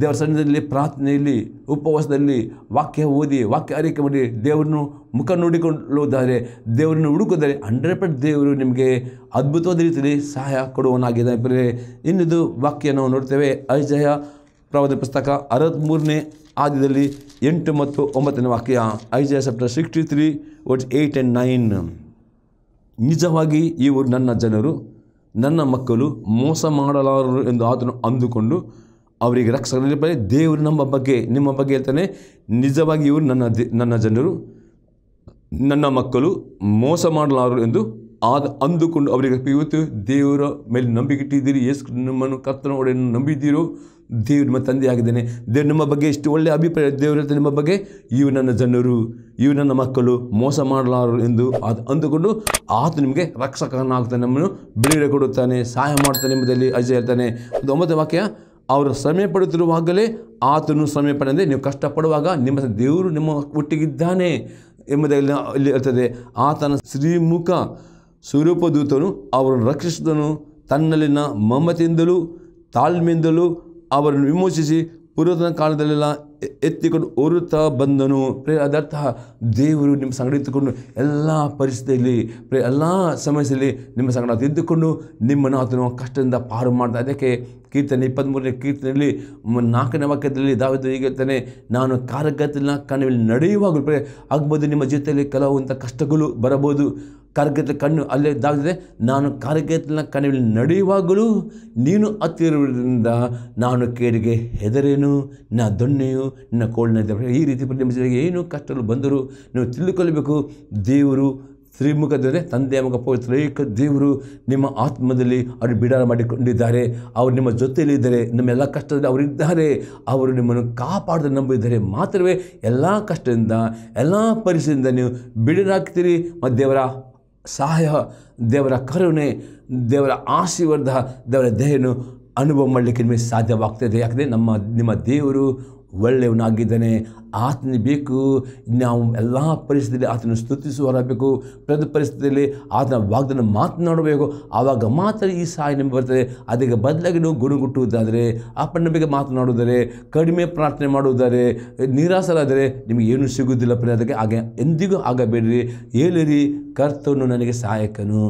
ದೇವರ ಸಣ್ಣದಲ್ಲಿ ಪ್ರಾರ್ಥನೆಯಲ್ಲಿ ಉಪವಾಸದಲ್ಲಿ ವಾಕ್ಯ ಓದಿ ವಾಕ್ಯ ಆರೈಕೆ ಮಾಡಿ ದೇವರನ್ನು ಮುಖ ನೋಡಿಕೊಳ್ಳುವುದಾದರೆ ದೇವರನ್ನು ಹುಡುಕೋದಾರೆ ಹಂಡ್ರೆಡ್ ಪರ್ಸೆಂಟ್ ದೇವರು ನಿಮಗೆ ಅದ್ಭುತವಾದ ರೀತಿಯಲ್ಲಿ ಸಹಾಯ ಬರೀ ಇನ್ನಿದು ವಾಕ್ಯ ನಾವು ನೋಡ್ತೇವೆ ಅಜಯ ಪ್ರವಾದ ಪುಸ್ತಕ ಅರವತ್ತ್ಮೂರನೇ ಆದ್ಯದಲ್ಲಿ ಎಂಟು ಮತ್ತು ಒಂಬತ್ತನೇ ವಾಕ್ಯ ಐಜಯ ಸೆಪ್ಟರ್ ಸಿಕ್ಸ್ಟಿ ತ್ರೀ ಒಟ್ ಏಯ್ಟ್ ಆ್ಯಂಡ್ ನೈನ್ ನಿಜವಾಗಿ ಇವರು ನನ್ನ ಜನರು ನನ್ನ ಮಕ್ಕಳು ಮೋಸ ಮಾಡಲಾರರು ಎಂದು ಆತನು ಅಂದುಕೊಂಡು ಅವರಿಗೆ ರಕ್ಷಣೆ ದೇವರು ನಮ್ಮ ಬಗ್ಗೆ ನಿಮ್ಮ ಬಗ್ಗೆ ಹೇಳ್ತಾನೆ ನಿಜವಾಗಿ ಇವರು ನನ್ನ ನನ್ನ ಜನರು ನನ್ನ ಮಕ್ಕಳು ಮೋಸ ಮಾಡಲಾರರು ಎಂದು ಆದ ಅಂದುಕೊಂಡು ಅವರಿಗೆ ಇವತ್ತು ದೇವರ ಮೇಲೆ ನಂಬಿಕೆ ಇಟ್ಟಿದ್ದೀರಿ ಯೇಸು ನಿಮ್ಮನ್ನು ಕರ್ತನ ಒಡೆಯನ್ನು ನಂಬಿದ್ದೀರೋ ದೇವ್ರು ನಿಮ್ಮ ತಂದೆಯಾಗಿದ್ದೇನೆ ದೇವ್ರು ನಿಮ್ಮ ಬಗ್ಗೆ ಇಷ್ಟು ಒಳ್ಳೆಯ ಅಭಿಪ್ರಾಯ ದೇವರು ನಿಮ್ಮ ಬಗ್ಗೆ ಇವು ನನ್ನ ಜನರು ಇವು ನನ್ನ ಮಕ್ಕಳು ಮೋಸ ಮಾಡಲಾರರು ಎಂದು ಅದು ಅಂದುಕೊಂಡು ಆತ ನಿಮಗೆ ರಕ್ಷಕನಾಗ್ತಾನೆ ನಮ್ಮನ್ನು ಬಿಡುಗಡೆ ಕೊಡುತ್ತಾನೆ ಸಹಾಯ ಮಾಡ್ತಾನೆ ಎಂಬುದಲ್ಲಿ ಅಜಯ ಇರ್ತಾನೆ ಅದು ಒಂಬತ್ತು ವಾಕ್ಯ ಅವರು ಸಮಯ ಪಡುತ್ತಿರುವಾಗಲೇ ಆತನು ಸಮಯ ಪಡೆದೇ ನೀವು ಕಷ್ಟಪಡುವಾಗ ನಿಮ್ಮ ದೇವರು ನಿಮ್ಮ ಒಟ್ಟಿಗಿದ್ದಾನೆ ಎಂಬುದಲ್ಲಿ ಇಲ್ಲಿ ಇರ್ತದೆ ಆತನ ಶ್ರೀಮುಖ ಸ್ವರೂಪದೂತನು ಅವರನ್ನು ರಕ್ಷಿಸಿದನು ತನ್ನಲ್ಲಿನ ಮಮತೆಯಿಂದಲೂ ತಾಳ್ಮೆಯಿಂದಲೂ ಅವರನ್ನು ವಿಮೋಚಿಸಿ ಪುರಾತನ ಕಾಲದಲ್ಲೆಲ್ಲ ಎತ್ತಿಕೊಂಡು ಓರುತ್ತಾ ಬಂದನು ಪ್ರೇ ಅದರ್ಥ ದೇವರು ನಿಮ್ಮ ಸಂಗಡ ಇದ್ದುಕೊಂಡು ಎಲ್ಲ ಪರಿಸ್ಥಿತಿಯಲ್ಲಿ ಪ್ರೇ ಎಲ್ಲ ಸಮಯದಲ್ಲಿ ನಿಮ್ಮ ಸಂಗಡ ಇದ್ದುಕೊಂಡು ನಿಮ್ಮನ್ನು ಅದನ್ನು ಕಷ್ಟದಿಂದ ಪಾರು ಮಾಡ್ತಾ ಅದಕ್ಕೆ ಕೀರ್ತನೆ ಇಪ್ಪತ್ತ್ಮೂರನೇ ಕೀರ್ತನೆಯಲ್ಲಿ ನಾಲ್ಕನೇ ವಾಕ್ಯದಲ್ಲಿ ದಾವಿದ್ದು ಹೀಗೆ ಹೇಳ್ತಾನೆ ನಾನು ಕಾರ್ಯಗತಿನ ಕಣದಲ್ಲಿ ನಡೆಯುವಾಗಲೂ ಪ್ರೇ ಆಗ್ಬೋದು ನಿಮ್ಮ ಜೊತೆಯಲ್ಲಿ ಕೆಲವಂಥ ಕಷ್ಟಗಳು ಬರಬಹುದು ಕಾರ್ಗೇತ್ಲ ಕಣ್ಣು ಅಲ್ಲೇ ಇದ್ದಾಗಿದೆ ನಾನು ಕಾರ್ಗೇತ್ಲನ ಕಣ್ಣಲ್ಲಿ ನಡೆಯುವಾಗಲೂ ನೀನು ಹತ್ತಿರುವುದರಿಂದ ನಾನು ಕೇಡಿಗೆ ಹೆದರೇನು ನಾ ದೊಣ್ಣೆಯು ನನ್ನ ಕೋಳಿನ ಈ ರೀತಿ ಪರಿಣಮಿಸಿದಾಗ ಏನು ಕಷ್ಟಗಳು ಬಂದರು ನೀವು ತಿಳಿದುಕೊಳ್ಳಬೇಕು ದೇವರು ಶ್ರೀಮುಖದರೆ ತಂದೆಯ ಮುಖ ಏಕ ದೇವರು ನಿಮ್ಮ ಆತ್ಮದಲ್ಲಿ ಅವರು ಬಿಡಾರ ಮಾಡಿಕೊಂಡಿದ್ದಾರೆ ಅವರು ನಿಮ್ಮ ಜೊತೆಯಲ್ಲಿದ್ದಾರೆ ನಿಮ್ಮ ಎಲ್ಲ ಕಷ್ಟದಲ್ಲಿ ಅವರಿದ್ದಾರೆ ಅವರು ನಿಮ್ಮನ್ನು ಕಾಪಾಡದೆ ನಂಬಿದ್ದಾರೆ ಮಾತ್ರವೇ ಎಲ್ಲ ಕಷ್ಟದಿಂದ ಎಲ್ಲ ಪರಿಸ್ಥಿತಿಯಿಂದ ನೀವು ಬಿಡರಾಗ್ತೀರಿ ಮತ್ತು ದೇವರ ಸಹಾಯ ದೇವರ ಕರುಣೆ ದೇವರ ಆಶೀರ್ವಾದ ದೇವರ ದೇಹನು ಅನುಭವ ಮಾಡಲಿಕ್ಕೆ ನಿಮಗೆ ಸಾಧ್ಯವಾಗ್ತದೆ ಯಾಕಂದರೆ ನಮ್ಮ ನಿಮ್ಮ ದೇವರು ಒಳ್ಳೆಯವನಾಗಿದ್ದಾನೆ ಆತನ ಬೇಕು ನಾವು ಎಲ್ಲ ಪರಿಸ್ಥಿತಿಯಲ್ಲಿ ಆತನ ಸ್ತುತಿಸುವರಬೇಕು ಪ್ರತಿ ಪರಿಸ್ಥಿತಿಯಲ್ಲಿ ಆತನ ವಾಗ್ದನ ಮಾತನಾಡಬೇಕು ಆವಾಗ ಮಾತ್ರ ಈ ಸಹಾಯ ನಿಮಗೆ ಬರ್ತದೆ ಅದಕ್ಕೆ ಬದಲಾಗಿ ನೀವು ಗುಣಗುಟ್ಟುವುದಾದರೆ ಬಗ್ಗೆ ಮಾತನಾಡುವುದಾದರೆ ಕಡಿಮೆ ಪ್ರಾರ್ಥನೆ ಮಾಡುವುದಾದರೆ ನಿರಾಸರಾದರೆ ನಿಮಗೆ ಏನೂ ಸಿಗುವುದಿಲ್ಲ ಅದಕ್ಕೆ ಆಗ ಎಂದಿಗೂ ಆಗಬೇಡ್ರಿ ಹೇಳಿರಿ ಕರ್ತವನು ನನಗೆ ಸಹಾಯಕನು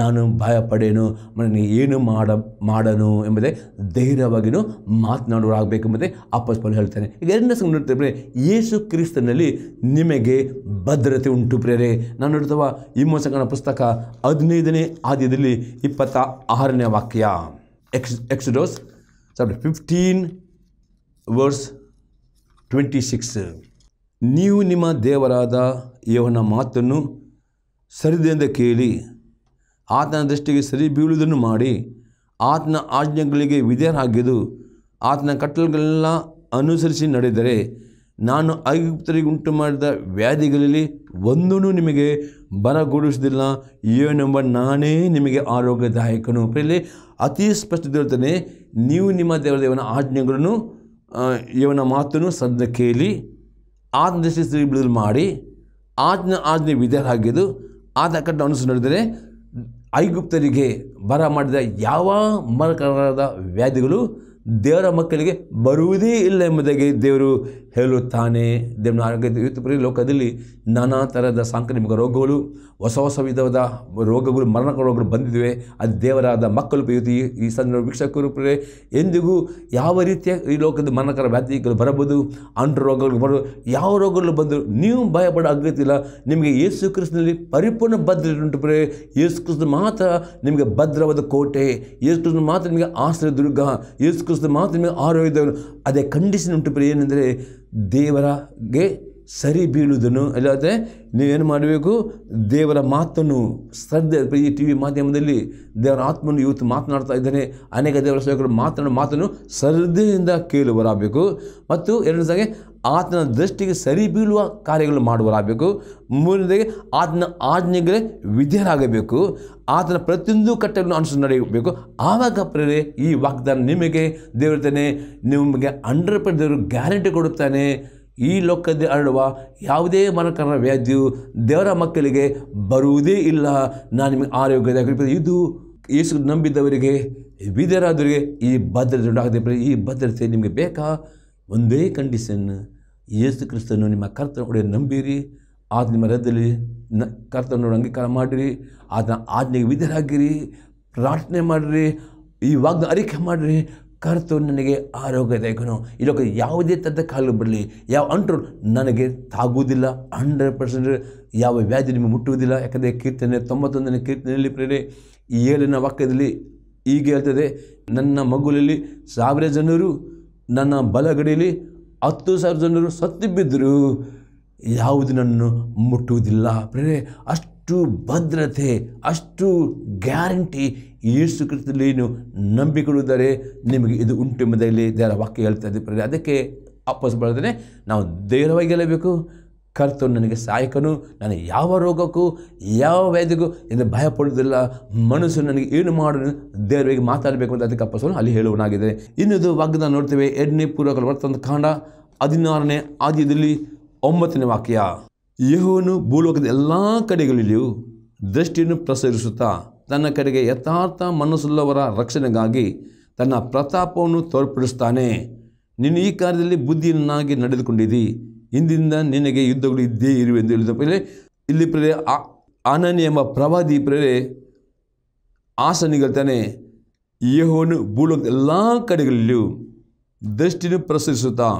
ನಾನು ಭಯ ಪಡೆಯನು ನನಗೆ ಏನು ಮಾಡ ಮಾಡನು ಎಂಬುದೇ ಧೈರ್ಯವಾಗಿಯೂ ಮಾತನಾಡುವರಾಗಬೇಕು ಎಂಬುದೇ ಅಪ್ಪಸ್ಪನ್ನು ಹೇಳ್ತಾನೆ ಈಗ ಎರಡನೇ ಸಂಘ ನೋಡ್ತೇವೆ ಯೇಸು ಕ್ರಿಸ್ತನಲ್ಲಿ ನಿಮಗೆ ಭದ್ರತೆ ಉಂಟು ಪ್ರೇರೆ ನಾನು ನೋಡ್ತವ ಮೋಸಕನ ಪುಸ್ತಕ ಹದಿನೈದನೇ ಆದ್ಯದಲ್ಲಿ ಇಪ್ಪತ್ತ ಆರನೇ ವಾಕ್ಯ ex Exodus sorry fifteen verse twenty six ನೀವು ನಿಮ್ಮ ದೇವರಾದ ಯವನ ಮಾತನ್ನು ಸರಿದೆಯಿಂದ ಕೇಳಿ ಆತನ ದೃಷ್ಟಿಗೆ ಸರಿ ಬೀಳುವುದನ್ನು ಮಾಡಿ ಆತನ ಆಜ್ಞೆಗಳಿಗೆ ವಿಧೇಯರಾಗಿದ್ದು ಆತನ ಕಟ್ಟಲುಗಳೆಲ್ಲ ಅನುಸರಿಸಿ ನಡೆದರೆ ನಾನು ಉಂಟು ಮಾಡಿದ ವ್ಯಾಧಿಗಳಲ್ಲಿ ಒಂದೂ ನಿಮಗೆ ಬರಗೊಡಿಸುವುದಿಲ್ಲ ಏನೆಂಬ ನಾನೇ ನಿಮಗೆ ಆರೋಗ್ಯದಾಯಕನು ಇಲ್ಲಿ ಅತಿ ಸ್ಪಷ್ಟದೊಳ್ತಾನೆ ನೀವು ನಿಮ್ಮ ದೇವರ ದೇವನ ಆಜ್ಞೆಗಳನ್ನು ಇವನ ಮಾತನ್ನು ಸದ್ದ ಕೇಳಿ ಆತ್ಮದೃಷ್ಟಿ ಬಿಡುಗಡೆ ಮಾಡಿ ಆಜ್ಞೆ ಆಜ್ಞೆ ವಿಧರಾಗಿದ್ದು ಆದ ಕಟ್ಟ ಅನುಸರಿಸಿ ನಡೆದರೆ ಐಗುಪ್ತರಿಗೆ ಬರ ಮಾಡಿದ ಯಾವ ಮರಕರದ ವ್ಯಾಧಿಗಳು ದೇವರ ಮಕ್ಕಳಿಗೆ ಬರುವುದೇ ಇಲ್ಲ ಎಂಬುದಾಗಿ ದೇವರು ಹೇಳುತ್ತಾನೆ ದೇವ್ನ ಆರೋಗ್ಯದ ಇವತ್ತು ಲೋಕದಲ್ಲಿ ನಾನಾ ಥರದ ಸಾಂಕ್ರಾಮಿಕ ರೋಗಗಳು ಹೊಸ ಹೊಸ ವಿಧವಾದ ರೋಗಗಳು ಮರಣ ರೋಗಗಳು ಬಂದಿದ್ದೇವೆ ಅದು ದೇವರಾದ ಮಕ್ಕಳು ಇವತ್ತು ಈ ಸಂದರ್ಭ ವೀಕ್ಷಕರು ಪ್ರೇ ಎಂದಿಗೂ ಯಾವ ರೀತಿಯ ಈ ಲೋಕದ ಮರಣಕರ ವ್ಯಾಧಿಗಳು ಬರಬಹುದು ಅಂಟು ರೋಗಗಳು ಬರಬಹುದು ಯಾವ ರೋಗಗಳು ಬಂದರೂ ನೀವು ಭಯಪಡೋ ಇಲ್ಲ ನಿಮಗೆ ಯೇಸು ಕೃಷ್ಣನಲ್ಲಿ ಪರಿಪೂರ್ಣ ಭದ್ರ ಉಂಟು ಪ್ರೇ ಯೇಸು ಕೃಷ್ಣ ಮಾತ್ರ ನಿಮಗೆ ಭದ್ರವಾದ ಕೋಟೆ ಯೇಸು ಕೃಷ್ಣ ಮಾತ್ರ ನಿಮಗೆ ಆಶ್ರಯ ದುರ್ಗ ಯೇಸು ಕೃಷ್ಣ ಮಾತ್ರ ನಿಮಗೆ ಆರೋಗ್ಯದವರು ಅದೇ ಕಂಡೀಷನ್ ಉಂಟು ಪ್ರೇ ಏನೆಂದರೆ देवरा गे ಸರಿ ಬೀಳುವುದನ್ನು ಅಲ್ಲದೆ ನೀವೇನು ಮಾಡಬೇಕು ದೇವರ ಮಾತನ್ನು ಶ್ರದ್ಧೆ ಈ ಟಿ ವಿ ಮಾಧ್ಯಮದಲ್ಲಿ ದೇವರ ಆತ್ಮನು ಇವತ್ತು ಮಾತನಾಡ್ತಾ ಇದ್ದಾನೆ ಅನೇಕ ದೇವರ ಸೇವಕರು ಮಾತನಾಡೋ ಮಾತನ್ನು ಶ್ರದ್ಧೆಯಿಂದ ಕೇಳುವರಾಗಬೇಕು ಮತ್ತು ಎರಡನೇದಾಗಿ ಆತನ ದೃಷ್ಟಿಗೆ ಸರಿ ಬೀಳುವ ಕಾರ್ಯಗಳು ಮಾಡುವರಾಗಬೇಕು ಮೂರನೇದಾಗಿ ಆತನ ಆಜ್ಞೆಗಳೇ ವಿಧೇಯರಾಗಬೇಕು ಆತನ ಪ್ರತಿಯೊಂದು ಕಟ್ಟನ್ನು ಅನುಸರಿಸಿ ನಡೆಯಬೇಕು ಆವಾಗ ಪ್ರೇರೆ ಈ ವಾಗ್ದಾನ ನಿಮಗೆ ದೇವರ್ತೇನೆ ನಿಮಗೆ ಅಂಡ್ರೆಡ್ ಪರ್ ದೇವರು ಗ್ಯಾರಂಟಿ ಕೊಡುತ್ತಾನೆ ಈ ಲೋಕದಲ್ಲಿ ಅರಳುವ ಯಾವುದೇ ಮನಕರ ವ್ಯಾಧಿಯು ದೇವರ ಮಕ್ಕಳಿಗೆ ಬರುವುದೇ ಇಲ್ಲ ನಾನು ನಿಮಗೆ ಆರೋಗ್ಯದ ಇದು ಯೇಸು ನಂಬಿದವರಿಗೆ ವಿಧರಾದವರಿಗೆ ಈ ಭದ್ರತೆ ಉಂಟಾಗದೆ ಈ ಭದ್ರತೆ ನಿಮಗೆ ಬೇಕಾ ಒಂದೇ ಕಂಡೀಷನ್ ಯೇಸು ಕ್ರಿಸ್ತನು ನಿಮ್ಮ ಕರ್ತನ ನಂಬಿರಿ ಆತ ನಿಮ್ಮ ರಥದಲ್ಲಿ ನ ನೋಡಿ ಅಂಗೀಕಾರ ಮಾಡಿರಿ ಆತನ ಆಜ್ಞೆಗೆ ವಿಧರಾಗಿರಿ ಪ್ರಾರ್ಥನೆ ಮಾಡಿರಿ ಈ ವಾಗ್ದ ಅರಿಕೆ ಮಾಡಿರಿ ಕರ್ತು ನನಗೆ ಆರೋಗ್ಯ ದೇಖನು ಯಾವುದೇ ತರದ ಕಾಲು ಬರಲಿ ಯಾವ ಅಂಟ್ರು ನನಗೆ ತಾಗುವುದಿಲ್ಲ ಹಂಡ್ರೆಡ್ ಪರ್ಸೆಂಟ್ ಯಾವ ವ್ಯಾಧಿ ನಿಮಗೆ ಮುಟ್ಟುವುದಿಲ್ಲ ಯಾಕಂದರೆ ಕೀರ್ತನೆ ತೊಂಬತ್ತೊಂದನೇ ಕೀರ್ತನೆಯಲ್ಲಿ ಪ್ರೇರೆ ಏಳಿನ ವಾಕ್ಯದಲ್ಲಿ ಹೀಗೆ ಹೇಳ್ತದೆ ನನ್ನ ಮಗುಲಲ್ಲಿ ಸಾವಿರ ಜನರು ನನ್ನ ಬಲಗಡೆಯಲ್ಲಿ ಹತ್ತು ಸಾವಿರ ಜನರು ಸತ್ತು ಬಿದ್ದರು ಯಾವುದು ನನ್ನನ್ನು ಮುಟ್ಟುವುದಿಲ್ಲ ಪ್ರೇರೆ ಅಷ್ಟು ಅಷ್ಟು ಭದ್ರತೆ ಅಷ್ಟು ಗ್ಯಾರಂಟಿ ಯೇಸು ಕ್ರಿಸ್ತದಲ್ಲಿ ನೀವು ನಿಮಗೆ ಇದು ಉಂಟು ಎಂಬುದರಲ್ಲಿ ದೇವರ ವಾಕ್ಯ ಹೇಳ್ತಾ ಇದ್ದೀವಿ ಅದಕ್ಕೆ ವಾಪಸ್ ಬರೆದರೆ ನಾವು ಧೈರ್ಯವಾಗಿ ಗೆಲ್ಲಬೇಕು ಕರ್ತನು ನನಗೆ ಸಹಾಯಕನು ನಾನು ಯಾವ ರೋಗಕ್ಕೂ ಯಾವ ವೈದ್ಯಕ್ಕೂ ಎಂದು ಭಯಪಡುವುದಿಲ್ಲ ಮನಸ್ಸು ನನಗೆ ಏನು ಮಾಡು ದೇವರಿಗೆ ಮಾತಾಡಬೇಕು ಅಂತ ಅದಕ್ಕೆ ಅಪ್ಪಸನು ಅಲ್ಲಿ ಹೇಳುವನಾಗಿದೆ ಇನ್ನೊಂದು ವಾಗ್ದಾನ ನೋಡ್ತೇವೆ ಎರಡನೇ ಪೂರ್ವಕ ಬರ್ತಂದು ಕಾಂಡ ಹದಿನಾರನೇ ಆದ್ಯದಲ್ಲಿ ಒಂಬತ್ತನೇ ವಾಕ್ಯ ಯಹೋನು ಭೂಲೋಕದ ಎಲ್ಲ ಕಡೆಗಳಲ್ಲಿಯೂ ದೃಷ್ಟಿಯನ್ನು ಪ್ರಸರಿಸುತ್ತಾ ತನ್ನ ಕಡೆಗೆ ಯಥಾರ್ಥ ಮನಸ್ಸುಳ್ಳವರ ರಕ್ಷಣೆಗಾಗಿ ತನ್ನ ಪ್ರತಾಪವನ್ನು ತೋರ್ಪಡಿಸ್ತಾನೆ ನೀನು ಈ ಕಾರ್ಯದಲ್ಲಿ ಬುದ್ಧಿಯನ್ನಾಗಿ ನಡೆದುಕೊಂಡಿದ್ದಿ ಇಂದಿಂದ ನಿನಗೆ ಯುದ್ಧಗಳು ಇದ್ದೇ ಇರುವೆ ಎಂದು ಹೇಳಿದ ಮೇಲೆ ಇಲ್ಲಿ ಪ್ರೇ ಆನನಿ ಎಂಬ ಪ್ರವಾದಿ ಪ್ರೇರೆ ಆಸನಿಗಳ್ತಾನೆ ಯಹೋನು ಭೂಲೋಕದ ಎಲ್ಲ ಕಡೆಗಳಲ್ಲಿಯೂ ದೃಷ್ಟಿಯನ್ನು ಪ್ರಸರಿಸುತ್ತಾ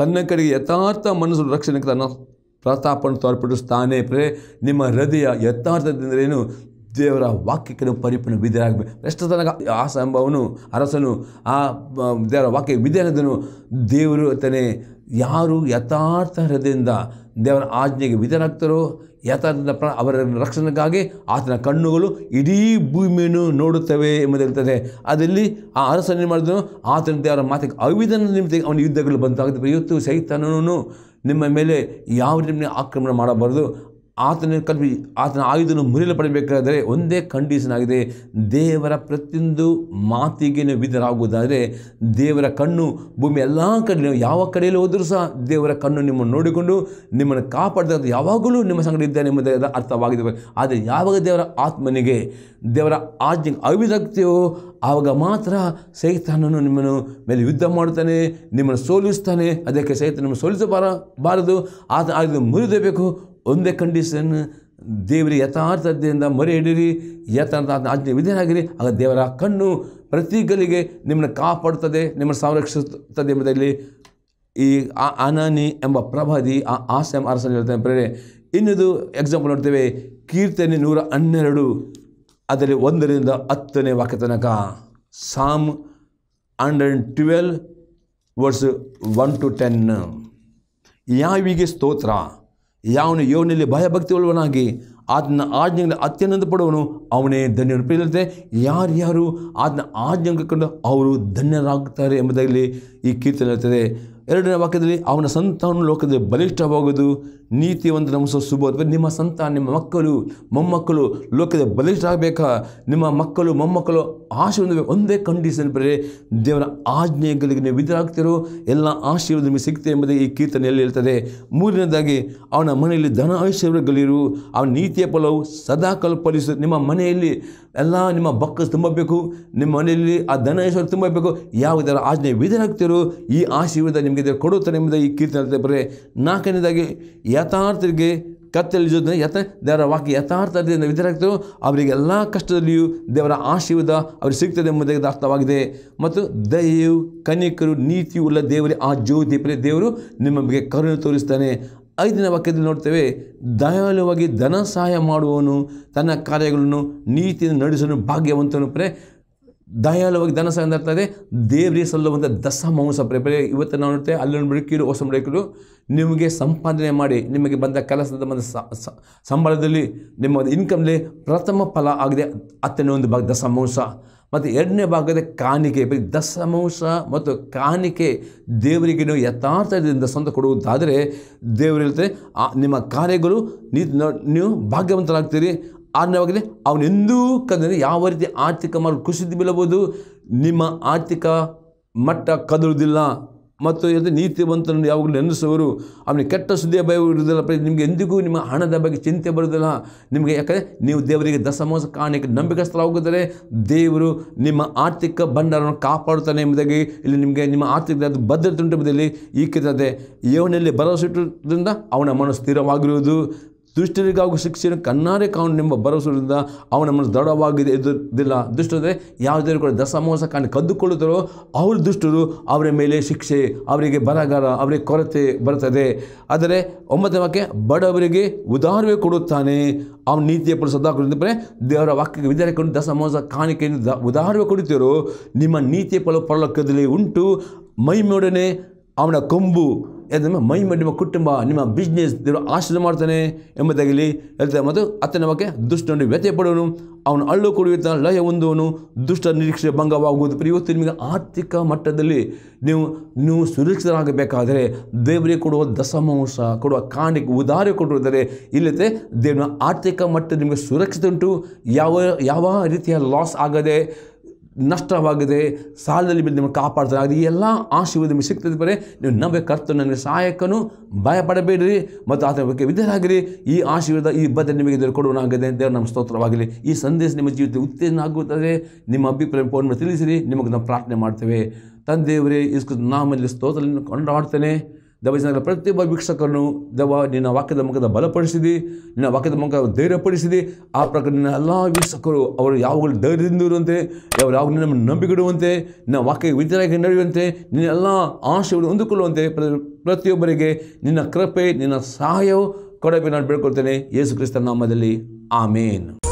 ತನ್ನ ಕಡೆಗೆ ಯಥಾರ್ಥ ಮನಸ್ಸು ರಕ್ಷಣೆಗೆ ತನ್ನ ಪ್ರಸ್ತಾಪವನ್ನು ತೋರ್ಪಡಿಸ್ತಾನೆ ಪ್ರೇ ನಿಮ್ಮ ಹೃದಯ ಯಥಾರ್ಥದಿಂದಲೇನು ದೇವರ ವಾಕ್ಯಕ್ಕೆ ಪರಿಪೂರ್ಣ ವಿಧಿಯಾಗಬೇಕು ಎಷ್ಟು ತನಕ ಆ ಸಂಭವನು ಅರಸನು ಆ ದೇವರ ವಾಕ್ಯ ವಿಧೇಯನದನು ದೇವರು ತಾನೇ ಯಾರು ಯಥಾರ್ಥ ಹೃದಯದಿಂದ ದೇವರ ಆಜ್ಞೆಗೆ ವಿಧಿಯಾಗ್ತಾರೋ ಯಥಾರ್ಥದಿಂದ ಪ್ರ ಅವರ ರಕ್ಷಣೆಗಾಗಿ ಆತನ ಕಣ್ಣುಗಳು ಇಡೀ ಭೂಮಿಯನ್ನು ನೋಡುತ್ತವೆ ಎಂಬುದಿರ್ತದೆ ಅದರಲ್ಲಿ ಆ ಅರಸನೇನು ಮಾಡಿದನು ಆತನ ದೇವರ ಮಾತಿಗೆ ಅವಿಧನ ನಿಮಿತ್ತ ಅವನ ಯುದ್ಧಗಳು ಬಂತಾಗುತ್ತೆ ಇವತ್ತು ಸೈತನೂ ನಿಮ್ಮ ಮೇಲೆ ಯಾವ ರೀತಿ ಆಕ್ರಮಣ ಮಾಡಬಾರ್ದು ಆತನ ಕಲ್ಪಿ ಆತನ ಆಯುಧನು ಮುರಿಲು ಪಡಬೇಕಾದರೆ ಒಂದೇ ಕಂಡೀಷನ್ ಆಗಿದೆ ದೇವರ ಪ್ರತಿಯೊಂದು ಮಾತಿಗೆ ವಿಧರಾಗುವುದಾದರೆ ದೇವರ ಕಣ್ಣು ಭೂಮಿ ಎಲ್ಲ ಕಡೆ ಯಾವ ಕಡೆಯಲ್ಲಿ ಹೋದರೂ ಸಹ ದೇವರ ಕಣ್ಣು ನಿಮ್ಮನ್ನು ನೋಡಿಕೊಂಡು ನಿಮ್ಮನ್ನು ಕಾಪಾಡಿದ ಯಾವಾಗಲೂ ನಿಮ್ಮ ಸಂಗಡ ಇದ್ದ ನಿಮ್ಮದ ಅರ್ಥವಾಗಿದೆ ಆದರೆ ಯಾವಾಗ ದೇವರ ಆತ್ಮನಿಗೆ ದೇವರ ಆಜ್ಞೆ ಅವಿರಕ್ತಿಯೋ ಆವಾಗ ಮಾತ್ರ ಸೈತಾನನು ನಿಮ್ಮನ್ನು ಮೇಲೆ ಯುದ್ಧ ಮಾಡುತ್ತಾನೆ ನಿಮ್ಮನ್ನು ಸೋಲಿಸ್ತಾನೆ ಅದಕ್ಕೆ ಸೈತ ನಿಮ್ಮನ್ನು ಸೋಲಿಸಬಾರ ಬಾರದು ಆತ ಆಯುಧ ಮುರಿದೇಬೇಕು ಒಂದೇ ಕಂಡೀಷನ್ ದೇವರಿ ಯಥಾರ್ಥದಿಂದ ಮರೆ ಹಿಡಿರಿ ಯಥಾರ್ಥ ಆಜ್ಞೆ ಆಗಿರಿ ಆಗ ದೇವರ ಕಣ್ಣು ಪ್ರತಿಗಳಿಗೆ ನಿಮ್ಮನ್ನು ಕಾಪಾಡುತ್ತದೆ ನಿಮ್ಮನ್ನು ಸಂರಕ್ಷಿಸುತ್ತದೆ ಎಂಬುದರಲ್ಲಿ ಈ ಅನಾನಿ ಎಂಬ ಪ್ರಭಾದಿ ಆ ಆಸೆ ಅರಸನ್ನು ಹೇಳ್ತಾನೆ ಪ್ರೇರೆ ಇನ್ನೊಂದು ಎಕ್ಸಾಂಪಲ್ ನೋಡ್ತೇವೆ ಕೀರ್ತನೆ ನೂರ ಹನ್ನೆರಡು ಅದರಲ್ಲಿ ಒಂದರಿಂದ ಹತ್ತನೇ ವಾಕ್ಯ ತನಕ Psalm hundred twelve verse one to ten ಯಾವಿಗೆ ಸ್ತೋತ್ರ ಯಾವನು ಯೋನಲ್ಲಿ ಭಯಭಕ್ತಿ ಉಳ್ಳವನಾಗಿ ಆತನ ಆಜ್ಞೆಗಳ ಅತ್ಯನಂದ ಪಡುವನು ಅವನೇ ಧನ್ಯರು ಯಾರು ಯಾರ್ಯಾರು ಆತನ ಆಜ್ಞೆ ಕಂಡು ಅವರು ಧನ್ಯರಾಗುತ್ತಾರೆ ಎಂಬುದಾಗಲಿ ಈ ಕೀರ್ತನೆ ಇರ್ತದೆ ಎರಡನೇ ವಾಕ್ಯದಲ್ಲಿ ಅವನ ಸಂತಾನ ಲೋಕದಲ್ಲಿ ಬಲಿಷ್ಠವಾಗುವುದು ನೀತಿವಂತ ನಮ್ಮ ಅಥವಾ ನಿಮ್ಮ ಸಂತಾನ ನಿಮ್ಮ ಮಕ್ಕಳು ಮೊಮ್ಮಕ್ಕಳು ಲೋಕದ ಬಲಿಷ್ಠ ಆಗಬೇಕಾ ನಿಮ್ಮ ಮಕ್ಕಳು ಮೊಮ್ಮಕ್ಕಳು ಆಶೆ ಒಂದೇ ಕಂಡೀಷನ್ ಬರೀ ದೇವರ ಆಜ್ಞೆಗಳಿಗೆ ನೀವು ವಿಧರಾಗ್ತಿರೋ ಎಲ್ಲ ಆಶೀರ್ವಾದ ನಿಮಗೆ ಸಿಗುತ್ತೆ ಎಂಬುದೇ ಈ ಕೀರ್ತನೆಯಲ್ಲಿ ಹೇಳ್ತದೆ ಮೂರನೇದಾಗಿ ಅವನ ಮನೆಯಲ್ಲಿ ಧನ ಆಶೀರ್ವಾದಗಳಿರು ಅವನ ನೀತಿಯ ಫಲವು ಸದಾ ಫಲಿಸು ನಿಮ್ಮ ಮನೆಯಲ್ಲಿ ಎಲ್ಲ ನಿಮ್ಮ ಬಕ್ಕ ತುಂಬಬೇಕು ನಿಮ್ಮ ಮನೆಯಲ್ಲಿ ಆ ಧನ ಐಶ್ವರ್ಯ ತುಂಬಬೇಕು ಯಾವ ಆಜ್ಞೆ ವಿಧರಾಗ್ತಿರೋ ಈ ಆಶೀರ್ವಾದ ನಿಮಗೆ ಆಗಿದೆ ಕೊಡುತ್ತಾನೆ ನಿಮ್ಮದು ಈ ಕೀರ್ತನೆ ಬರೀ ನಾಲ್ಕನೇದಾಗಿ ಯಥಾರ್ಥರಿಗೆ ಕತ್ತಲ್ಲಿ ಜೊತೆ ಯಥ ದೇವರ ವಾಕ್ಯ ಯಥಾರ್ಥ ವಿತರಾಗ್ತೇವೆ ಅವರಿಗೆ ಎಲ್ಲ ಕಷ್ಟದಲ್ಲಿಯೂ ದೇವರ ಆಶೀರ್ವಾದ ಅವ್ರಿಗೆ ಸಿಗ್ತದೆ ಎಂಬುದಾಗಿ ಅರ್ಥವಾಗಿದೆ ಮತ್ತು ಕನಿಕರು ನೀತಿ ಉಳ್ಳ ದೇವರೇ ಆ ಜ್ಯೋತಿ ಪ್ರೇ ದೇವರು ನಿಮಗೆ ಕರುಣೆ ತೋರಿಸ್ತಾನೆ ಐದನೇ ವಾಕ್ಯದಲ್ಲಿ ನೋಡ್ತೇವೆ ದಯಾಳುವಾಗಿ ಧನ ಸಹಾಯ ಮಾಡುವವನು ತನ್ನ ಕಾರ್ಯಗಳನ್ನು ನೀತಿಯನ್ನು ನಡೆಸಲು ಭಾಗ್ಯವಂತನು ಪ್ರೇ ದಯಾಳವಾಗಿ ಧನ ಇರ್ತದೆ ದೇವರಿಗೆ ಸಲ್ಲುವಂಥ ದಸ ಮಾಂಸ ಪ್ರೇಮೆ ಇವತ್ತು ನಾವು ನೋಡ್ತೇವೆ ಅಲ್ಲಿ ನೋಡ್ಬಿಡಿ ಹೊಸ ಮಡಿಕೀಳು ನಿಮಗೆ ಸಂಪಾದನೆ ಮಾಡಿ ನಿಮಗೆ ಬಂದ ಕೆಲಸದ ಬಂದ ಸಂಬಳದಲ್ಲಿ ನಿಮ್ಮ ಇನ್ಕಮ್ಲಿ ಪ್ರಥಮ ಫಲ ಆಗಿದೆ ಹತ್ತನೇ ಒಂದು ಭಾಗ ದಸಮಾಂಸ ಮತ್ತು ಎರಡನೇ ಭಾಗದ ಕಾಣಿಕೆ ಬರೀ ದಸಮಾಂಸ ಮತ್ತು ಕಾಣಿಕೆ ದೇವರಿಗೆ ನೀವು ಯಥಾರ್ಥದಿಂದ ಸ್ವಂತ ಕೊಡುವುದಾದರೆ ದೇವರು ಆ ನಿಮ್ಮ ಕಾರ್ಯಗಳು ನೀವು ಭಾಗ್ಯವಂತರಾಗ್ತೀರಿ ಆರನೇವಾಗಿದೆ ಎಂದೂ ಕಂದರೆ ಯಾವ ರೀತಿ ಆರ್ಥಿಕ ಮಾರ್ಗ ಕುಸಿದು ಬೀಳಬಹುದು ನಿಮ್ಮ ಆರ್ಥಿಕ ಮಟ್ಟ ಕದರುವುದಿಲ್ಲ ಮತ್ತು ಇದು ನೀತಿವಂತನನ್ನು ಯಾವಾಗಲೂ ನೆನೆಸುವರು ಅವನಿಗೆ ಕೆಟ್ಟ ಸುದ್ದಿಯ ಭಯವಿರುವುದಿಲ್ಲ ನಿಮಗೆ ಎಂದಿಗೂ ನಿಮ್ಮ ಹಣದ ಬಗ್ಗೆ ಚಿಂತೆ ಬರುವುದಿಲ್ಲ ನಿಮಗೆ ಯಾಕಂದರೆ ನೀವು ದೇವರಿಗೆ ದಸಮೋಸ ಕಾಣಿಕೆ ನಂಬಿಕೆ ಸ್ಥಳವಾಗುತ್ತದೆ ದೇವರು ನಿಮ್ಮ ಆರ್ಥಿಕ ಭಂಡಾರವನ್ನು ಕಾಪಾಡುತ್ತಾನೆ ಎಂಬುದಾಗಿ ಇಲ್ಲಿ ನಿಮಗೆ ನಿಮ್ಮ ಆರ್ಥಿಕ ಭದ್ರತೆ ಉಂಟು ಎಂಬುದಲ್ಲಿ ಈ ಕಿರುತ್ತದೆ ಯೋನಲ್ಲಿ ಭರವಸೆ ಅವನ ಮನಸ್ಸು ಸ್ಥಿರವಾಗಿರುವುದು ದುಷ್ಟರಿಗಾಗುವ ಶಿಕ್ಷೆಯನ್ನು ಕಣ್ಣಾರೆ ಕಾಣು ನಿಮ್ಮ ಭರವಸೆಯಿಂದ ಅವನು ನಮ್ಮನ್ನು ದೃಢವಾಗಿ ಎದುರಿಲ್ಲ ದುಷ್ಟರೇ ಯಾವುದೇ ಕೂಡ ದಸಮೋಸ ಕಾಣಿಕೆ ಕದ್ದುಕೊಳ್ಳುತ್ತಾರೋ ಅವರು ದುಷ್ಟರು ಅವರ ಮೇಲೆ ಶಿಕ್ಷೆ ಅವರಿಗೆ ಬರಹಗಾರ ಅವರಿಗೆ ಕೊರತೆ ಬರುತ್ತದೆ ಆದರೆ ಒಂಬತ್ತನೇ ವಾಕ್ಯ ಬಡವರಿಗೆ ಉದಾರವೇ ಕೊಡುತ್ತಾನೆ ಅವನ ನೀತಿಯ ಪುರುಷ ಸದಾ ಬರೇ ದೇವರ ವಾಕ್ಯಕ್ಕೆ ಕೊಂಡು ದಸಮೋಸ ಕಾಣಿಕೆಯನ್ನು ದ ಉದಾರವೇ ಕೊಡುತ್ತಿರೋ ನಿಮ್ಮ ನೀತಿಯ ಫಲ ಪರಲೋಕದಲ್ಲಿ ಉಂಟು ಮೈಮೊಡನೆ ಅವನ ಕೊಂಬು ನಿಮ್ಮ ಮೈ ನಿಮ್ಮ ಕುಟುಂಬ ನಿಮ್ಮ ಬಿಸ್ನೆಸ್ ದೇವರು ಆಶ್ರಯ ಮಾಡ್ತಾನೆ ಎಂಬುದಾಗಿಲಿ ಹೇಳ್ತಾರೆ ಮತ್ತು ಅತ್ತನ ಬಗ್ಗೆ ದುಷ್ಟನೊಂದು ವ್ಯತ್ಯ ಪಡುವನು ಅವನು ಅಳ್ಳು ಕೊಡುವ ಲಯ ಹೊಂದುವನು ದುಷ್ಟ ನಿರೀಕ್ಷೆ ಭಂಗವಾಗುವುದು ಇವತ್ತು ನಿಮಗೆ ಆರ್ಥಿಕ ಮಟ್ಟದಲ್ಲಿ ನೀವು ನೀವು ಸುರಕ್ಷಿತರಾಗಬೇಕಾದರೆ ದೇವರಿಗೆ ಕೊಡುವ ದಸಮಾಂಶ ಕೊಡುವ ಕಾಣಿಕೆ ಉದಾರ ಕೊಟ್ಟಿರುತ್ತಾರೆ ಇಲ್ಲದೆ ದೇವರ ಆರ್ಥಿಕ ಮಟ್ಟ ನಿಮಗೆ ಸುರಕ್ಷಿತ ಉಂಟು ಯಾವ ಯಾವ ರೀತಿಯ ಲಾಸ್ ಆಗದೆ ನಷ್ಟವಾಗಿದೆ ಸಾಲದಲ್ಲಿ ಬಿದ್ದು ನಿಮ್ಮನ್ನು ಕಾಪಾಡ್ತಾರೆ ಅದು ಎಲ್ಲ ಆಶೀರ್ವಾದ ನಿಮಗೆ ಸಿಗ್ತದೆ ಬರೇ ನೀವು ನಂಬೆ ಕರ್ತು ನನಗೆ ಸಹಾಯಕನು ಭಯಪಡಬೇಡ್ರಿ ಮತ್ತು ಆತನ ಬಗ್ಗೆ ವಿಧರಾಗಿರಿ ಈ ಆಶೀರ್ವಾದ ಈ ಬದ್ಧ ನಿಮಗೆ ದೊರಕೊಡುವನಾಗದೆ ದೇವ್ರ ನಮ್ಮ ಸ್ತೋತ್ರವಾಗಲಿ ಈ ಸಂದೇಶ ನಿಮ್ಮ ಜೀವಿತ ಉತ್ತೇಜನ ಆಗುತ್ತದೆ ನಿಮ್ಮ ಅಭಿಪ್ರಾಯ ಫೋನ್ ತಿಳಿಸಿರಿ ನಿಮಗೆ ನಾವು ಪ್ರಾರ್ಥನೆ ಮಾಡ್ತೇವೆ ತಂದೆಯವರೇ ಇಸ್ಕೃತ ನಾಮಲ್ಲಿ ಸ್ತೋತ್ರವನ್ನು ಕೊಂಡಾಡ್ತೇನೆ ದವ ಜನಗಳ ಪ್ರತಿಯೊಬ್ಬ ವೀಕ್ಷಕರನ್ನು ದವ ನಿನ್ನ ವಾಕ್ಯದ ಮುಖದ ಬಲಪಡಿಸಿದೆ ನಿನ್ನ ವಾಕ್ಯದ ಮುಖ ಧೈರ್ಯಪಡಿಸಿದೆ ಆ ಪ್ರಕಾರ ನಿನ್ನ ಎಲ್ಲ ವೀಕ್ಷಕರು ಅವರು ಯಾವಾಗಲೂ ಧೈರ್ಯದಿಂದ ಇರುವಂತೆ ಅವರು ಯಾವಾಗ ನಿನ್ನ ನಂಬಿಗಿಡುವಂತೆ ನಿನ್ನ ವಾಕ್ಯ ವಿದ್ಯರಾಗಿ ನಡೆಯುವಂತೆ ನಿನ್ನ ಎಲ್ಲ ಆಶಯಗಳು ಹೊಂದಿಕೊಳ್ಳುವಂತೆ ಪ್ರತಿಯೊಬ್ಬರಿಗೆ ನಿನ್ನ ಕೃಪೆ ನಿನ್ನ ಸಹಾಯವು ಕೊಡಬೇಕು ನಾನು ಬೇಡ್ಕೊಳ್ತೇನೆ ಯೇಸು ಕ್ರಿಸ್ತನ ನಾಮದಲ್ಲಿ ಆಮೇನು